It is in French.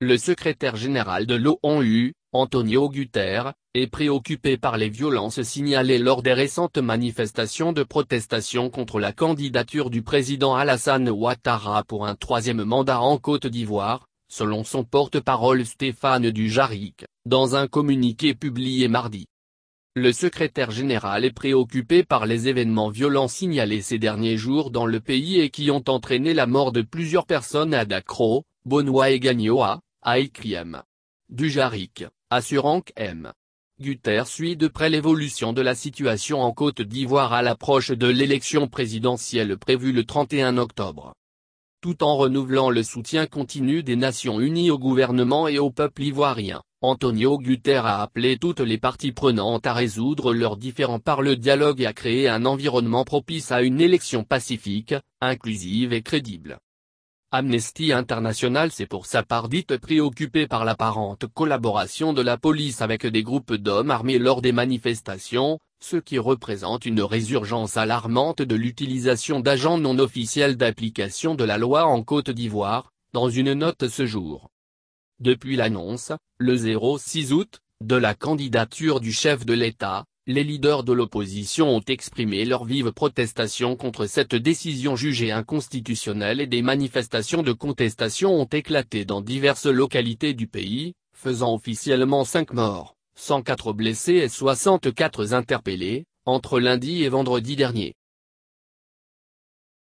Le secrétaire général de l'ONU, Antonio Guterres, est préoccupé par les violences signalées lors des récentes manifestations de protestation contre la candidature du président Alassane Ouattara pour un troisième mandat en Côte d'Ivoire, selon son porte-parole Stéphane Dujaric, dans un communiqué publié mardi. Le secrétaire général est préoccupé par les événements violents signalés ces derniers jours dans le pays et qui ont entraîné la mort de plusieurs personnes à Dakro, Bonois et Gagnoa, a M. Dujaric, assurant que M. Guter suit de près l'évolution de la situation en Côte d'Ivoire à l'approche de l'élection présidentielle prévue le 31 octobre. Tout en renouvelant le soutien continu des Nations Unies au gouvernement et au peuple ivoirien, Antonio Guterre a appelé toutes les parties prenantes à résoudre leurs différends par le dialogue et à créer un environnement propice à une élection pacifique, inclusive et crédible. Amnesty International s'est pour sa part dite préoccupée par l'apparente collaboration de la police avec des groupes d'hommes armés lors des manifestations, ce qui représente une résurgence alarmante de l'utilisation d'agents non officiels d'application de la loi en Côte d'Ivoire, dans une note ce jour. Depuis l'annonce, le 06 août, de la candidature du chef de l'État, les leaders de l'opposition ont exprimé leur vive protestation contre cette décision jugée inconstitutionnelle et des manifestations de contestation ont éclaté dans diverses localités du pays, faisant officiellement 5 morts, 104 blessés et 64 interpellés, entre lundi et vendredi dernier.